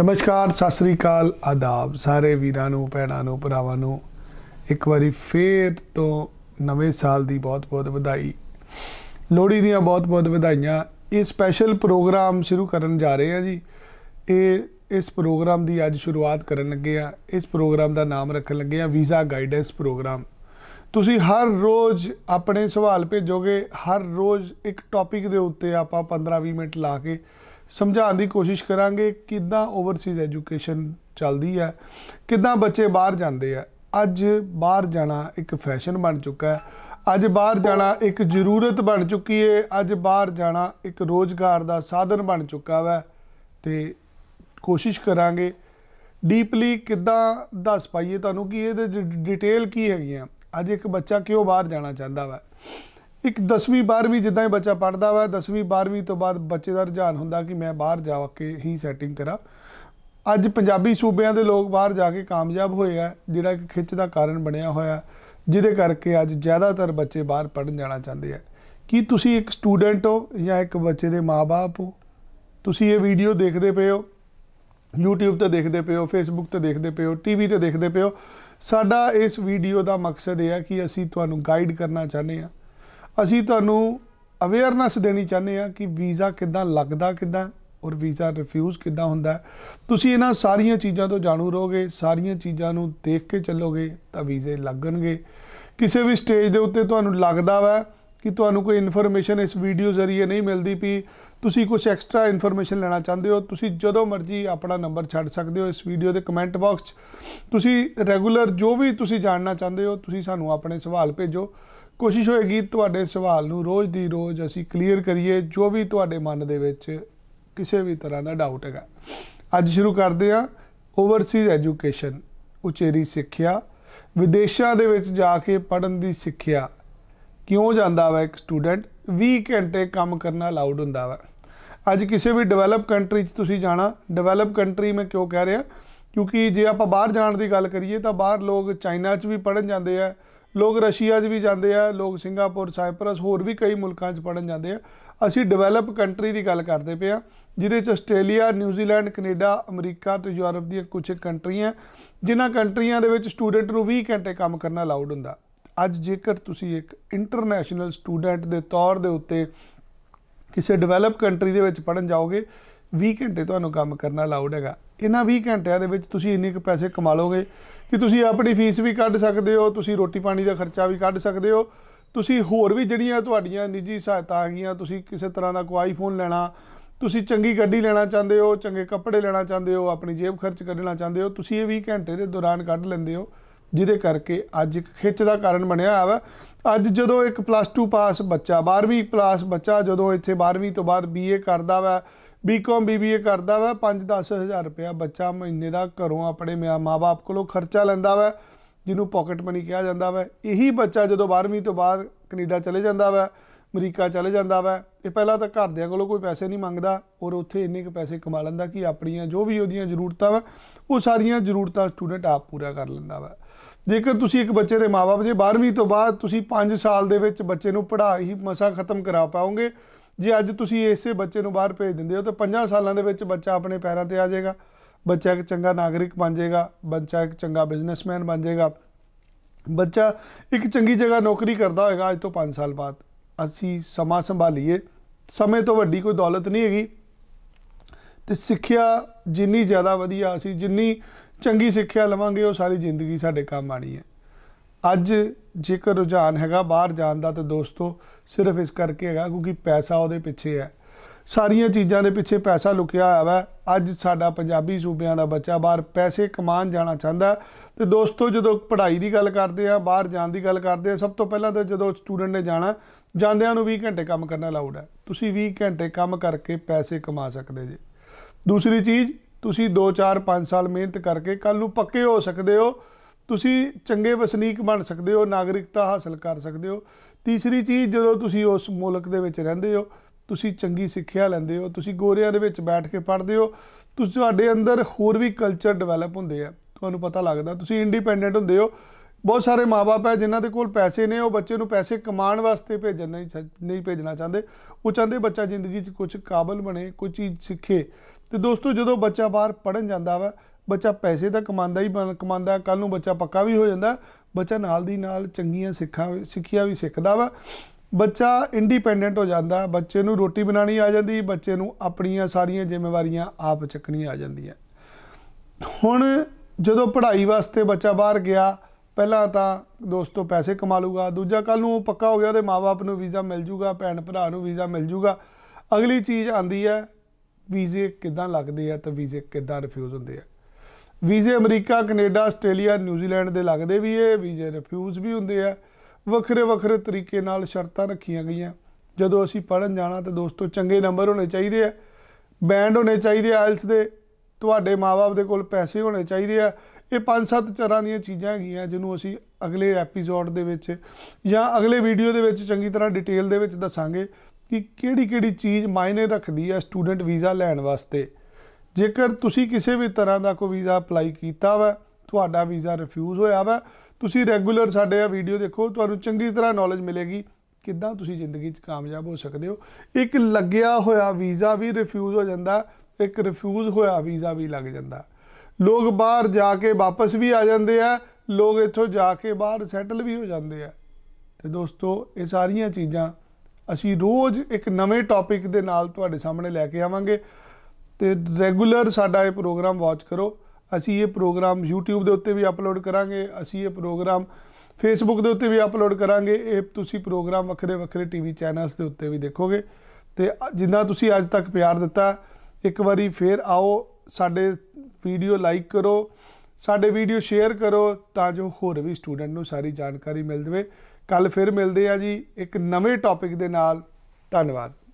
ਨਮਸਕਾਰ ਸਤਿ ਸ੍ਰੀ ਅਕਾਲ ਆਦਾਬ ਸਾਰੇ ਵੀਰਾਂ ਨੂੰ ਭੈਣਾਂ ਨੂੰ ਭਰਾਵਾਂ ਨੂੰ ਇੱਕ ਵਾਰੀ ਫੇਰ ਤੋਂ ਨਵੇਂ ਸਾਲ ਦੀ ਬਹੁਤ-ਬਹੁਤ ਵਧਾਈ ਲੋਹੜੀ ਦੀਆਂ ਬਹੁਤ-ਬਹੁਤ ਵਧਾਈਆਂ ਇਹ ਸਪੈਸ਼ਲ ਪ੍ਰੋਗਰਾਮ ਸ਼ੁਰੂ ਕਰਨ ਜਾ ਰਹੇ ਆ ਜੀ ਇਹ ਇਸ ਪ੍ਰੋਗਰਾਮ ਦੀ ਅੱਜ ਸ਼ੁਰੂਆਤ ਕਰਨ ਲੱਗੇ ਆ ਇਸ ਪ੍ਰੋਗਰਾਮ ਦਾ ਨਾਮ ਰੱਖਣ ਲੱਗੇ ਆ ਵੀਜ਼ਾ ਗਾਈਡੈਂਸ ਪ੍ਰੋਗਰਾਮ ਤੁਸੀਂ ਹਰ ਰੋਜ਼ ਆਪਣੇ ਸਵਾਲ ਭੇਜੋਗੇ ਹਰ ਰੋਜ਼ ਇੱਕ ਟੌਪਿਕ ਦੇ ਉੱਤੇ ਆਪਾਂ 15-20 ਮਿੰਟ ਲਾ ਕੇ ਸਮਝਾਉਣ ਦੀ ਕੋਸ਼ਿਸ਼ ਕਰਾਂਗੇ ਕਿਦਾਂ ਓਵਰਸੀਜ਼ ਐਜੂਕੇਸ਼ਨ ਚੱਲਦੀ ਹੈ ਕਿਦਾਂ ਬੱਚੇ ਬਾਹਰ ਜਾਂਦੇ ਆ ਅੱਜ ਬਾਹਰ ਜਾਣਾ ਇੱਕ ਫੈਸ਼ਨ ਬਣ ਚੁੱਕਾ ਹੈ ਅੱਜ ਬਾਹਰ ਜਾਣਾ ਇੱਕ ਜ਼ਰੂਰਤ ਬਣ ਚੁੱਕੀ ਹੈ ਅੱਜ ਬਾਹਰ ਜਾਣਾ ਇੱਕ ਰੋਜ਼ਗਾਰ ਦਾ ਸਾਧਨ ਬਣ ਚੁੱਕਾ ਹੈ ਤੇ ਕੋਸ਼ਿਸ਼ ਕਰਾਂਗੇ ਡੀਪਲੀ ਕਿਦਾਂ ਦੱਸ ਪਾਈਏ ਤੁਹਾਨੂੰ ਕਿ ਇਹਦੇ ਡਿਟੇਲ ਕੀ ਹੈਗੀਆਂ ਅੱਜ ਇੱਕ ਬੱਚਾ ਕਿਉਂ ਬਾਹਰ ਜਾਣਾ ਚਾਹੁੰਦਾ ਵਾ ਇੱਕ 10ਵੀਂ 12ਵੀਂ ਜਿੱਦਾਂ ਹੀ ਬੱਚਾ ਪੜਦਾ ਵਾ 10ਵੀਂ 12ਵੀਂ ਤੋਂ ਬਾਅਦ ਬੱਚੇ ਦਾ ਰੁਝਾਨ ਹੁੰਦਾ ਕਿ ਮੈਂ ਬਾਹਰ ਜਾ ਕੇ ਹੀ ਸੈਟਿੰਗ ਕਰਾਂ ਅੱਜ ਪੰਜਾਬੀ ਸੂਬਿਆਂ ਦੇ ਲੋਕ ਬਾਹਰ ਜਾ ਕੇ ਕਾਮਯਾਬ ਹੋਏ ਆ ਜਿਹੜਾ ਇੱਕ ਖਿੱਚ ਦਾ ਕਾਰਨ ਬਣਿਆ ਹੋਇਆ ਜਿਹਦੇ ਕਰਕੇ ਅੱਜ ਜ਼ਿਆਦਾਤਰ ਬੱਚੇ ਬਾਹਰ ਪੜਨ ਜਾਣਾ ਚਾਹੁੰਦੇ ਆ ਕੀ ਤੁਸੀਂ ਇੱਕ ਸਟੂਡੈਂਟ ਹੋ ਜਾਂ ਇੱਕ ਬੱਚੇ ਦੇ ਮਾਪੇ ਹੋ ਤੁਸੀਂ ਇਹ ਵੀਡੀਓ ਦੇਖਦੇ ਪਏ ਹੋ YouTube ਤੇ ਦੇਖਦੇ ਪਿਓ Facebook ਤੇ ਦੇਖਦੇ ਪਿਓ TV ਤੇ ਦੇਖਦੇ ਪਿਓ ਸਾਡਾ ਇਸ ਵੀਡੀਓ ਦਾ ਮਕਸਦ ਇਹ ਹੈ ਕਿ ਅਸੀਂ ਤੁਹਾਨੂੰ ਗਾਈਡ ਕਰਨਾ ਚਾਹੁੰਦੇ ਆ ਅਸੀਂ ਤੁਹਾਨੂੰ ਅਵੇਅਰਨੈਸ ਦੇਣੀ ਚਾਹੁੰਦੇ ਆ ਕਿ ਵੀਜ਼ਾ ਕਿੱਦਾਂ ਲੱਗਦਾ ਕਿੱਦਾਂ ਔਰ ਵੀਜ਼ਾ ਰਿਫਿਊਜ਼ ਕਿੱਦਾਂ ਹੁੰਦਾ ਤੁਸੀਂ ਇਹਨਾਂ ਸਾਰੀਆਂ ਚੀਜ਼ਾਂ ਤੋਂ ਜਾਣੂ ਰਹੋਗੇ ਸਾਰੀਆਂ ਚੀਜ਼ਾਂ ਨੂੰ ਦੇਖ ਕੇ ਚੱਲੋਗੇ ਤਾਂ ਵੀਜ਼ੇ ਲੱਗਣਗੇ ਕਿਸੇ ਵੀ ਸਟੇਜ ਦੇ ਉੱਤੇ ਤੁਹਾਨੂੰ ਲੱਗਦਾ ਵਾ ਕਿ ਤੁਹਾਨੂੰ ਕੋਈ ਇਨਫੋਰਮੇਸ਼ਨ ਇਸ ਵੀਡੀਓ ਜ਼ਰੀਏ ਨਹੀਂ ਮਿਲਦੀ ਪਈ ਤੁਸੀਂ ਕੁਝ ਐਕਸਟਰਾ ਇਨਫੋਰਮੇਸ਼ਨ ਲੈਣਾ ਚਾਹੁੰਦੇ ਹੋ ਤੁਸੀਂ ਜਦੋਂ ਮਰਜ਼ੀ ਆਪਣਾ ਨੰਬਰ ਛੱਡ ਸਕਦੇ ਹੋ ਇਸ ਵੀਡੀਓ ਦੇ ਕਮੈਂਟ ਬਾਕਸ 'ਚ ਤੁਸੀਂ ਰੈਗੂਲਰ ਜੋ ਵੀ ਤੁਸੀਂ ਜਾਣਨਾ ਚਾਹੁੰਦੇ ਹੋ ਤੁਸੀਂ ਸਾਨੂੰ ਆਪਣੇ ਸਵਾਲ ਭੇਜੋ ਕੋਸ਼ਿਸ਼ ਹੋਏਗੀ ਤੁਹਾਡੇ ਸਵਾਲ ਨੂੰ ਰੋਜ਼ ਦੀ ਰੋਜ਼ ਅਸੀਂ ਕਲੀਅਰ ਕਰੀਏ ਜੋ ਵੀ ਤੁਹਾਡੇ ਮਨ ਦੇ ਵਿੱਚ ਕਿਸੇ ਵੀ ਤਰ੍ਹਾਂ ਦਾ ਡਾਊਟ ਹੈਗਾ ਅੱਜ ਸ਼ੁਰੂ ਕਰਦੇ ਹਾਂ ਓਵਰਸੀਜ਼ ਐਜੂਕੇਸ਼ਨ ਉਚੇਰੀ ਸਿੱਖਿਆ ਵਿਦੇਸ਼ਾਂ ਦੇ ਵਿੱਚ ਜਾ ਕੇ ਪੜਨ ਦੀ ਸਿੱਖਿਆ ਕਿਉਂ ਜਾਂਦਾ ਵਾ ਇੱਕ ਸਟੂਡੈਂਟ 20 ਘੰਟੇ ਕੰਮ ਕਰਨਾ ਅਲਾਉਡ ਹੁੰਦਾ ਵਾ ਅੱਜ ਕਿਸੇ ਵੀ ਡਿਵੈਲਪ ਕੰਟਰੀ 'ਚ ਤੁਸੀਂ ਜਾਣਾ ਡਿਵੈਲਪ ਕੰਟਰੀ ਮੈਂ ਕਿਉਂ ਕਹਿ ਰਿਹਾ ਕਿਉਂਕਿ ਜੇ ਆਪਾਂ ਬਾਹਰ ਜਾਣ ਦੀ ਗੱਲ ਕਰੀਏ ਤਾਂ ਬਾਹਰ ਲੋਕ ਚਾਈਨਾ 'ਚ ਵੀ ਪੜਨ ਜਾਂਦੇ ਆ ਲੋਕ ਰਸ਼ੀਆ 'ਚ ਵੀ ਜਾਂਦੇ ਆ ਲੋਕ ਸਿੰਗਾਪੁਰ ਸਾਈਪਰਸ ਹੋਰ ਵੀ ਕਈ ਮੁਲਕਾਂ 'ਚ ਪੜਨ ਜਾਂਦੇ ਆ ਅਸੀਂ ਡਿਵੈਲਪ ਕੰਟਰੀ ਦੀ ਗੱਲ ਕਰਦੇ ਪਿਆ ਜਿਹਦੇ 'ਚ ਆਸਟ੍ਰੇਲੀਆ ਨਿਊਜ਼ੀਲੈਂਡ ਕੈਨੇਡਾ ਅਮਰੀਕਾ ਤੇ ਯੂਰਪ ਦੀਆਂ ਕੁਝ ਕੰਟਰੀਆਂ ਜਿਨ੍ਹਾਂ ਕੰਟਰੀਆਂ ਦੇ ਵਿੱਚ ਸਟੂਡੈਂਟ ਨੂੰ 20 ਘੰਟੇ ਕੰਮ ਕਰਨਾ ਅਲਾਉਡ ਹੁੰਦਾ ਅੱਜ ਜੇਕਰ ਤੁਸੀਂ ਇੱਕ ਇੰਟਰਨੈਸ਼ਨਲ ਸਟੂਡੈਂਟ ਦੇ ਤੌਰ ਦੇ ਉੱਤੇ ਕਿਸੇ ਡਿਵੈਲਪ ਕੰਟਰੀ ਦੇ ਵਿੱਚ ਪੜਨ ਜਾਓਗੇ 20 ਘੰਟੇ ਤੁਹਾਨੂੰ ਕੰਮ ਕਰਨਾ ਅਲਾਉਡ ਹੈਗਾ ਇਹਨਾਂ 20 ਘੰਟਿਆਂ ਦੇ ਵਿੱਚ ਤੁਸੀਂ ਇੰਨੇ ਕੁ ਪੈਸੇ ਕਮਾ ਲਓਗੇ ਕਿ ਤੁਸੀਂ ਆਪਣੀ ਫੀਸ ਵੀ ਕੱਢ ਸਕਦੇ ਹੋ ਤੁਸੀਂ ਰੋਟੀ ਪਾਣੀ ਦਾ ਖਰਚਾ ਵੀ ਕੱਢ ਸਕਦੇ ਹੋ ਤੁਸੀਂ ਹੋਰ ਵੀ ਜਿਹੜੀਆਂ ਤੁਹਾਡੀਆਂ ਨਿੱਜੀ ਸਹਾਇਤਾ ਆ ਗਈਆਂ ਤੁਸੀਂ ਕਿਸੇ ਤਰ੍ਹਾਂ ਦਾ ਕੋਈ ਆਈਫੋਨ ਲੈਣਾ ਤੁਸੀਂ ਚੰਗੀ ਗੱਡੀ ਲੈਣਾ ਚਾਹੁੰਦੇ ਹੋ ਚੰਗੇ ਕੱਪੜੇ ਲੈਣਾ ਚਾਹੁੰਦੇ ਹੋ ਆਪਣੀ ਜੇਬ ਖਰਚ ਕੱਢਣਾ ਚਾਹੁੰਦੇ ਹੋ ਤੁਸੀਂ ਇਹ 20 ਘੰਟੇ ਦੇ ਦੌਰਾਨ ਕੱਢ ਲੈਂਦੇ ਹੋ ਜਿਹਦੇ ਕਰਕੇ ਅੱਜ ਇੱਕ ਖਿੱਚ ਦਾ ਕਾਰਨ ਬਣਿਆ ਆ ਅੱਜ ਜਦੋਂ ਇੱਕ ਪਲੱਸ 2 ਪਾਸ ਬੱਚਾ 12ਵੀਂ ਪਲੱਸ ਬੱਚਾ ਜਦੋਂ ਇੱਥੇ 12ਵੀਂ ਤੋਂ ਬਾਅਦ ਬੀਏ ਕਰਦਾ ਵਾ ਬੀਕਾਮ ਬੀਬੀਏ ਕਰਦਾ ਵਾ 5-10000 ਰੁਪਇਆ ਬੱਚਾ ਮਹੀਨੇ ਦਾ ਘਰੋਂ ਆਪਣੇ ਮਾਪੇ ਕੋਲੋਂ ਖਰਚਾ ਲੈਂਦਾ ਵਾ ਜਿਹਨੂੰ ਪਾਕਟ ਮਨੀ ਕਿਹਾ ਜਾਂਦਾ ਵਾ ਇਹੀ ਬੱਚਾ ਜਦੋਂ 12ਵੀਂ ਤੋਂ ਬਾਅਦ ਕੈਨੇਡਾ ਚਲੇ ਜਾਂਦਾ ਵਾ ਅਮਰੀਕਾ ਚਲੇ ਜਾਂਦਾ ਵਾ ਇਹ ਪਹਿਲਾਂ ਤਾਂ ਘਰਦਿਆਂ ਕੋਲੋਂ ਕੋਈ ਪੈਸੇ ਨਹੀਂ ਮੰਗਦਾ ਔਰ ਉੱਥੇ ਇੰਨੇ ਕ ਪੈਸੇ ਕਮਾ ਲੈਂਦਾ ਕਿ ਆਪਣੀਆਂ ਜੋ ਵੀ ਉਹਦੀਆਂ ਜ਼ਰੂਰਤਾਂ ਵਾ ਉਹ ਸਾਰੀਆਂ ਜ਼ਰੂਰਤਾਂ ਸਟੂਡੈਂਟ ਆਪ ਪੂਰਾ ਕਰ ਲੈਂਦਾ ਵਾ ਜੇਕਰ ਤੁਸੀਂ ਇੱਕ ਬੱਚੇ ਦੇ ਮਾਪੇ ਜੇ 12ਵੀਂ ਤੋਂ ਬਾਅਦ ਤੁਸੀਂ 5 ਸਾਲ ਦੇ ਵਿੱਚ ਬੱਚੇ ਨੂੰ ਪੜ੍ਹਾਈ ਹੀ ਮਸਾ ਖਤਮ ਕਰਾ ਪਾਓਗੇ ਜੇ ਅੱਜ ਤੁਸੀਂ ਇਸੇ ਬੱਚੇ ਨੂੰ ਬਾਹਰ ਭੇਜ ਦਿੰਦੇ ਹੋ ਤਾਂ 5 ਸਾਲਾਂ ਦੇ ਵਿੱਚ ਬੱਚਾ ਆਪਣੇ ਪੈਰਾਂ ਤੇ ਆ ਜਾਏਗਾ ਬੱਚਾ ਇੱਕ ਚੰਗਾ ਨਾਗਰਿਕ ਬਣ ਜਾਏਗਾ ਬੱਚਾ ਇੱਕ ਚੰਗਾ ਬਿਜ਼ਨਸਮੈਨ ਬਣ ਜਾਏਗਾ ਬੱਚਾ ਇੱਕ ਚੰਗੀ ਜਗ੍ਹਾ ਨੌਕਰੀ ਕਰਦਾ ਹੋਏਗਾ ਅੱਜ ਤੋਂ 5 ਸਾਲ ਬਾਅਦ ਅਸੀਂ ਸਮਾਂ ਸੰਭਾਲੀਏ ਸਮੇਂ ਤੋਂ ਵੱਡੀ ਕੋਈ ਦੌਲਤ ਨਹੀਂ ਹੈਗੀ ਤੇ ਸਿੱਖਿਆ ਜਿੰਨੀ ਜ਼ਿਆਦਾ ਵਧੀਆ ਅਸੀਂ ਜਿੰਨੀ ਚੰਗੀ ਸਿੱਖਿਆ ਲਵਾਂਗੇ ਉਹ ਸਾਰੀ ਜ਼ਿੰਦਗੀ ਸਾਡੇ ਕੰਮ ਆਣੀ ਹੈ ਅੱਜ ਜੇਕਰ ਰੁਝਾਨ ਹੈਗਾ ਬਾਹਰ ਜਾਣ ਦਾ ਤਾਂ ਦੋਸਤੋ ਸਿਰਫ ਇਸ ਕਰਕੇ ਹੈਗਾ ਕਿਉਂਕਿ ਪੈਸਾ ਉਹਦੇ ਪਿੱਛੇ ਹੈ ਸਾਰੀਆਂ ਚੀਜ਼ਾਂ ਦੇ ਪਿੱਛੇ ਪੈਸਾ ਲੁਕਿਆ ਹੋਇਆ ਵਾ ਅੱਜ ਸਾਡਾ ਪੰਜਾਬੀ ਸੂਬਿਆਂ ਦਾ ਬੱਚਾ ਬਾਹਰ ਪੈਸੇ ਕਮਾਉਣ ਜਾਣਾ ਚਾਹੁੰਦਾ ਤੇ ਦੋਸਤੋ ਜਦੋਂ ਪੜ੍ਹਾਈ ਦੀ ਗੱਲ ਕਰਦੇ ਆ ਬਾਹਰ ਜਾਣ ਦੀ ਗੱਲ ਕਰਦੇ ਆ ਸਭ ਤੋਂ ਪਹਿਲਾਂ ਤਾਂ ਜਦੋਂ ਸਟੂਡੈਂਟ ਨੇ ਜਾਣਾ ਜਾਂਦਿਆਂ ਨੂੰ 20 ਘੰਟੇ ਕੰਮ ਕਰਨਾ ਲਾਉਡ ਹੈ ਤੁਸੀਂ 20 ਘੰਟੇ ਕੰਮ ਕਰਕੇ ਪੈਸੇ ਕਮਾ ਸਕਦੇ ਜੇ ਦੂਸਰੀ ਚੀਜ਼ ਤੁਸੀਂ 2 4 5 ਸਾਲ ਮਿਹਨਤ ਕਰਕੇ ਕੱਲ ਨੂੰ ਪੱਕੇ ਹੋ ਸਕਦੇ ਹੋ ਤੁਸੀਂ ਚੰਗੇ ਵਸਨੀਕ ਬਣ ਸਕਦੇ ਹੋ ਨਾਗਰਿਕਤਾ ਹਾਸਲ ਕਰ ਸਕਦੇ ਹੋ ਤੀਸਰੀ ਚੀਜ਼ ਜਦੋਂ ਤੁਸੀਂ ਉਸ ਮੁਲਕ ਦੇ ਵਿੱਚ ਰਹਿੰਦੇ ਹੋ ਤੁਸੀਂ ਚੰਗੀ ਸਿੱਖਿਆ ਲੈਂਦੇ ਹੋ ਤੁਸੀਂ ਗੋਰਿਆਂ ਦੇ ਵਿੱਚ ਬੈਠ ਕੇ ਪੜ੍ਹਦੇ ਹੋ ਤੁਸੀਂ ਤੁਹਾਡੇ ਅੰਦਰ ਹੋਰ ਵੀ ਕਲਚਰ ਡਿਵੈਲਪ ਹੁੰਦੇ ਆ ਤੁਹਾਨੂੰ ਪਤਾ ਲੱਗਦਾ ਤੁਸੀਂ ਇੰਡੀਪੈਂਡੈਂਟ ਹੁੰਦੇ ਹੋ ਬਹੁਤ ਸਾਰੇ ਮਾਪੇ ਹੈ ਜਿਨ੍ਹਾਂ ਦੇ ਕੋਲ ਪੈਸੇ ਨੇ ਉਹ ਬੱਚੇ ਨੂੰ ਪੈਸੇ ਕਮਾਉਣ ਵਾਸਤੇ ਭੇਜਣ ਨਹੀਂ ਨਹੀਂ ਭੇਜਣਾ ਚਾਹੁੰਦੇ ਉਹ ਚਾਹੁੰਦੇ ਬੱਚਾ ਜ਼ਿੰਦਗੀ 'ਚ ਕੁਝ ਕਾਬਲ ਬਣੇ ਕੋਈ ਚੀਜ਼ ਸਿੱਖੇ ਤੇ ਦੋਸਤੋ ਜਦੋਂ ਬੱਚਾ ਬਾਹਰ ਪੜਨ ਜਾਂਦਾ ਵਾ ਬੱਚਾ ਪੈਸੇ ਤਾਂ ਕਮਾਉਂਦਾ ਹੀ ਕਮਾਉਂਦਾ ਕੱਲ ਨੂੰ ਬੱਚਾ ਪੱਕਾ ਵੀ ਹੋ ਜਾਂਦਾ ਬੱਚਾ ਨਾਲ ਦੀ ਨਾਲ ਚੰਗੀਆਂ ਸਿੱਖਾਂ ਸਿੱਖਿਆ ਵੀ ਸਿੱਖਦਾ ਵਾ ਬੱਚਾ ਇੰਡੀਪੈਂਡੈਂਟ ਹੋ ਜਾਂਦਾ ਬੱਚੇ ਨੂੰ ਰੋਟੀ ਬਣਾਣੀ ਆ ਜਾਂਦੀ ਬੱਚੇ ਨੂੰ ਆਪਣੀਆਂ ਸਾਰੀਆਂ ਜ਼ਿੰਮੇਵਾਰੀਆਂ ਆਪ ਚੱਕਣੀਆਂ ਆ ਜਾਂਦੀਆਂ ਹੁਣ ਜਦੋਂ ਪੜ੍ਹਾਈ ਵਾਸਤੇ ਬੱਚਾ ਬਾਹਰ ਗਿਆ ਪਹਿਲਾਂ ਤਾਂ ਦੋਸਤੋ ਪੈਸੇ ਕਮਾ ਲੂਗਾ ਦੂਜਾ ਕੱਲ ਨੂੰ ਉਹ ਪੱਕਾ ਹੋ ਗਿਆ ਉਹਦੇ ਮਾਪੇ ਨੂੰ ਵੀਜ਼ਾ ਮਿਲ ਜੂਗਾ ਭੈਣ ਭਰਾ ਨੂੰ ਵੀਜ਼ਾ ਮਿਲ ਜੂਗਾ ਅਗਲੀ ਚੀਜ਼ ਆਂਦੀ ਹੈ ਵੀਜ਼ੇ ਕਿਦਾਂ ਲੱਗਦੇ ਆ ਤੇ ਵੀਜ਼ੇ ਕਿਦਾਂ ਰਿਫਿਊਜ਼ ਹੁੰਦੇ ਆ ਵੀਜ਼ੇ ਅਮਰੀਕਾ ਕੈਨੇਡਾ ਆਸਟ੍ਰੇਲੀਆ ਨਿਊਜ਼ੀਲੈਂਡ ਦੇ ਲੱਗਦੇ ਵੀ ਇਹ ਵੀਜ਼ੇ ਰਿਫਿਊਜ਼ ਵੀ ਹੁੰਦੇ ਆ ਵੱਖਰੇ ਵੱਖਰੇ ਤਰੀਕੇ ਨਾਲ ਸ਼ਰਤਾਂ ਰੱਖੀਆਂ ਗਈਆਂ ਜਦੋਂ ਅਸੀਂ ਪੜਨ ਜਾਣਾ ਤੇ ਦੋਸਤੋ ਚੰਗੇ ਨੰਬਰ ਹੋਣੇ ਚਾਹੀਦੇ ਆ ਬੈਂਡ ਹੋਣੇ ਚਾਹੀਦੇ ਆ ਆਇਲਸ ਦੇ ਤੁਹਾਡੇ ਮਾਪੇ ਦੇ ਕੋਲ ਪੈਸੇ ਹੋਣੇ ਚਾਹੀਦੇ ਆ ਇਹ ਪੰਜ ਸੱਤ ਚਰਾਂ ਦੀਆਂ ਚੀਜ਼ਾਂ ਹੈਗੀਆਂ ਜਿਹਨੂੰ ਅਸੀਂ ਅਗਲੇ ਐਪੀਸੋਡ ਦੇ ਵਿੱਚ ਜਾਂ ਅਗਲੇ ਵੀਡੀਓ ਦੇ ਵਿੱਚ ਚੰਗੀ ਤਰ੍ਹਾਂ ਡਿਟੇਲ ਦੇ ਵਿੱਚ ਦੱਸਾਂਗੇ ਕਿ ਕਿਹੜੀ ਕਿਹੜੀ ਚੀਜ਼ ਮਾਇਨੇ ਰੱਖਦੀ ਹੈ ਸਟੂਡੈਂਟ ਵੀਜ਼ਾ ਲੈਣ ਵਾਸਤੇ ਜੇਕਰ ਤੁਸੀਂ ਕਿਸੇ ਵੀ ਤਰ੍ਹਾਂ ਦਾ ਕੋਈ ਵੀਜ਼ਾ ਅਪਲਾਈ ਕੀਤਾ ਵਾ ਤੁਹਾਡਾ ਵੀਜ਼ਾ ਰਿਫਿਊਜ਼ ਹੋਇਆ ਵਾ ਤੁਸੀਂ ਰੈਗੂਲਰ ਸਾਡੇ ਆ ਵੀਡੀਓ ਦੇਖੋ ਤੁਹਾਨੂੰ ਚੰਗੀ ਤਰ੍ਹਾਂ ਨੌਲੇਜ ਮਿਲੇਗੀ ਕਿੱਦਾਂ ਤੁਸੀਂ ਜ਼ਿੰਦਗੀ 'ਚ ਕਾਮਯਾਬ ਹੋ ਸਕਦੇ ਹੋ ਇੱਕ ਲੱਗਿਆ ਹੋਇਆ ਵੀਜ਼ਾ ਵੀ ਰਿਫਿਊਜ਼ ਹੋ ਜਾਂਦਾ ਇੱਕ ਰਿਫਿਊਜ਼ ਹੋਇਆ ਵੀਜ਼ਾ ਵੀ ਲੱਗ ਜਾਂਦਾ ਲੋਕ ਬਾਹਰ ਜਾ ਕੇ ਵਾਪਸ ਵੀ ਆ ਜਾਂਦੇ ਆ ਲੋਕ ਇੱਥੋਂ ਜਾ ਕੇ ਬਾਹਰ ਸੈਟਲ ਵੀ ਹੋ ਜਾਂਦੇ ਆ ਤੇ ਦੋਸਤੋ ਇਹ ਸਾਰੀਆਂ ਚੀਜ਼ਾਂ ਅਸੀਂ ਰੋਜ਼ ਇੱਕ ਨਵੇਂ ਟੌਪਿਕ ਦੇ ਨਾਲ ਤੁਹਾਡੇ ਸਾਹਮਣੇ ਲੈ ਕੇ ਆਵਾਂਗੇ ਤੇ ਰੈਗੂਲਰ ਸਾਡਾ ਇਹ ਪ੍ਰੋਗਰਾਮ ਵਾਚ ਕਰੋ ਅਸੀਂ ਇਹ ਪ੍ਰੋਗਰਾਮ YouTube ਦੇ ਉੱਤੇ ਵੀ ਅਪਲੋਡ ਕਰਾਂਗੇ ਅਸੀਂ ਇਹ ਪ੍ਰੋਗਰਾਮ Facebook ਦੇ ਉੱਤੇ ਵੀ ਅਪਲੋਡ ਕਰਾਂਗੇ ਇਹ ਤੁਸੀਂ ਪ੍ਰੋਗਰਾਮ ਵੱਖਰੇ ਵੱਖਰੇ TV ਚੈਨਲਸ ਦੇ ਉੱਤੇ ਵੀ ਦੇਖੋਗੇ ਤੇ ਜਿੰਨਾ ਤੁਸੀਂ ਅੱਜ ਤੱਕ ਪਿਆਰ ਦਿੱਤਾ ਇੱਕ ਵਾਰੀ ਫੇਰ ਆਓ ਸਾਡੇ ਵੀਡੀਓ ਲਾਈਕ ਕਰੋ ਸਾਡੇ ਵੀਡੀਓ ਸ਼ੇਅਰ ਕਰੋ ਤਾਂ ਜੋ ਹੋਰ ਵੀ ਸਟੂਡੈਂਟ ਨੂੰ ਸਾਰੀ ਜਾਣਕਾਰੀ ਮਿਲ ਜਵੇ ਕੱਲ ਫਿਰ ਮਿਲਦੇ ਆ ਜੀ ਇੱਕ ਨਵੇਂ ਟੌਪਿਕ ਦੇ ਨਾਲ ਧੰਨਵਾਦ